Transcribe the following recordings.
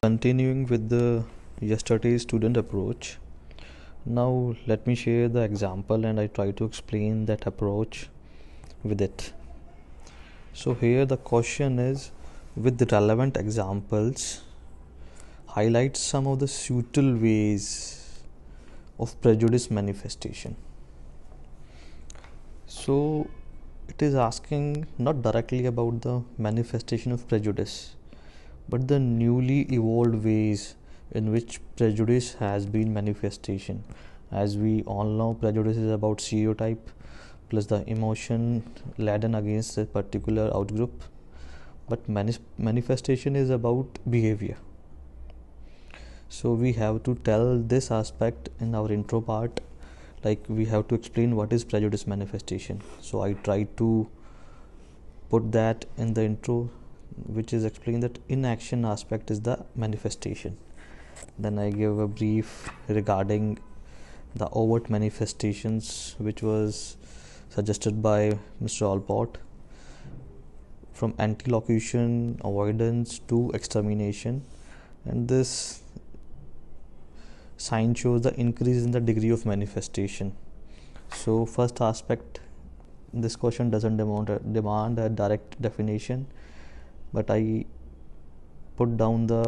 Continuing with the yesterday's student approach, now let me share the example and I try to explain that approach with it. So, here the question is with relevant examples, highlight some of the subtle ways of prejudice manifestation. So, it is asking not directly about the manifestation of prejudice, but the newly evolved ways in which prejudice has been manifestation. As we all know, prejudice is about stereotype plus the emotion laden against a particular outgroup, but manifestation is about behavior. So we have to tell this aspect in our intro part like we have to explain what is prejudice manifestation so i try to put that in the intro which is explain that inaction aspect is the manifestation then i give a brief regarding the overt manifestations which was suggested by mr allport from anti-locution avoidance to extermination and this sign shows the increase in the degree of manifestation so first aspect this question doesn't demand a, demand a direct definition but i put down the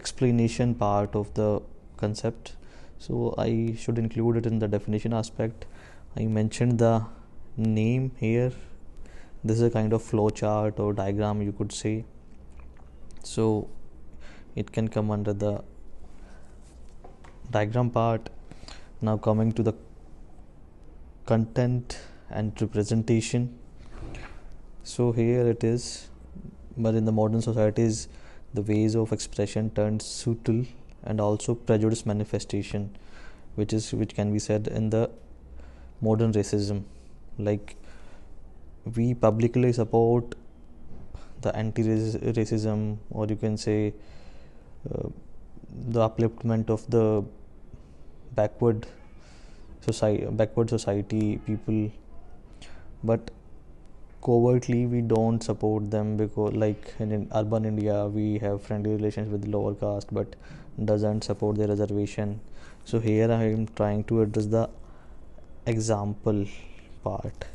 explanation part of the concept so i should include it in the definition aspect i mentioned the name here this is a kind of flow chart or diagram you could say so it can come under the diagram part now coming to the content and representation so here it is but in the modern societies the ways of expression turned subtle and also prejudice manifestation which is which can be said in the modern racism like we publicly support the anti-racism or you can say uh, the upliftment of the backward society backward society people but covertly we don't support them because like in urban india we have friendly relations with lower caste but doesn't support their reservation so here i am trying to address the example part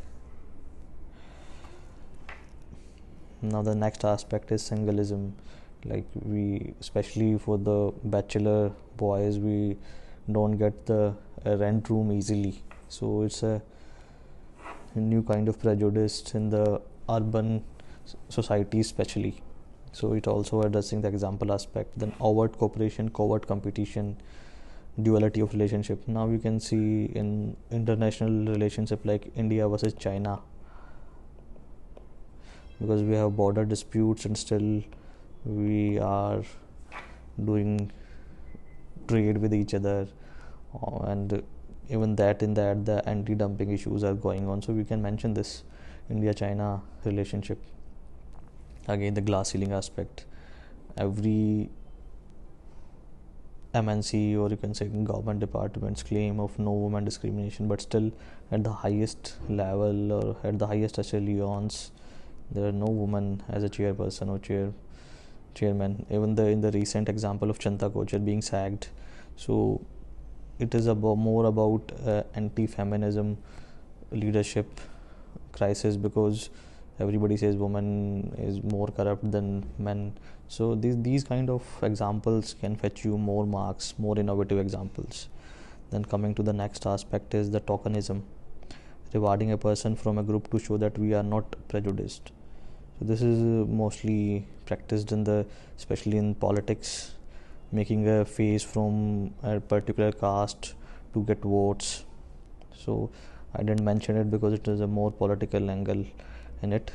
now the next aspect is singleism like we especially for the bachelor boys we don't get the uh, rent room easily so it's a new kind of prejudice in the urban society especially so it also addressing the example aspect then overt cooperation covert competition duality of relationship now you can see in international relationship like india versus china because we have border disputes and still we are doing trade with each other uh, and even that in that the anti-dumping issues are going on so we can mention this india-china relationship again the glass ceiling aspect every mnc or you can say government departments claim of no woman discrimination but still at the highest level or at the highest echelons there are no women as a chairperson or chair chairman, even the in the recent example of Chanta Kochar being sacked. So it is about more about uh, anti-feminism leadership crisis because everybody says women is more corrupt than men. So these these kind of examples can fetch you more marks, more innovative examples. Then coming to the next aspect is the tokenism, rewarding a person from a group to show that we are not prejudiced so this is mostly practiced in the, especially in politics, making a face from a particular caste to get votes. So I didn't mention it because it is a more political angle in it.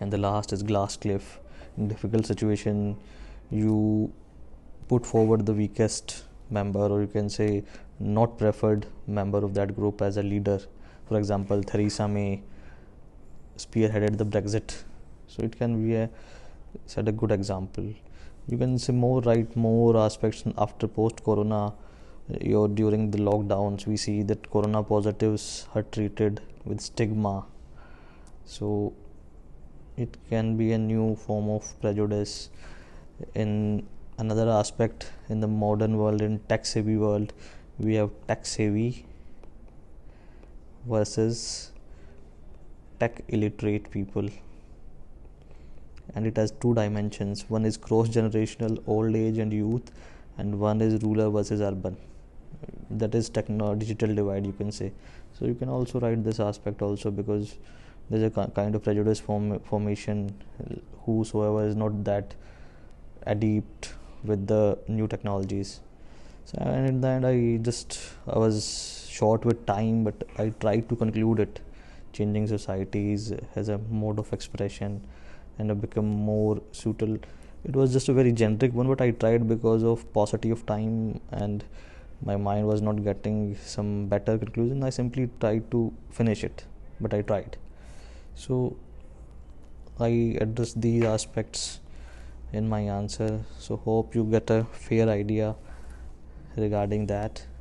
And the last is glass cliff. In difficult situation, you put forward the weakest member, or you can say not preferred member of that group as a leader. For example, Theresa May spearheaded the Brexit. So it can be a set a good example. You can see more right more aspects after post corona uh, or during the lockdowns. We see that corona positives are treated with stigma. So it can be a new form of prejudice in another aspect in the modern world in tax heavy world we have tax heavy versus tech illiterate people and it has two dimensions one is cross generational old age and youth and one is rural versus urban that is techno digital divide you can say so you can also write this aspect also because there's a kind of prejudice form- formation whosoever is not that adept with the new technologies so and in the end i just i was short with time but i tried to conclude it changing societies as a mode of expression and have become more suitable. It was just a very generic one, but I tried because of paucity of time and my mind was not getting some better conclusion. I simply tried to finish it, but I tried. So I addressed these aspects in my answer. So hope you get a fair idea regarding that.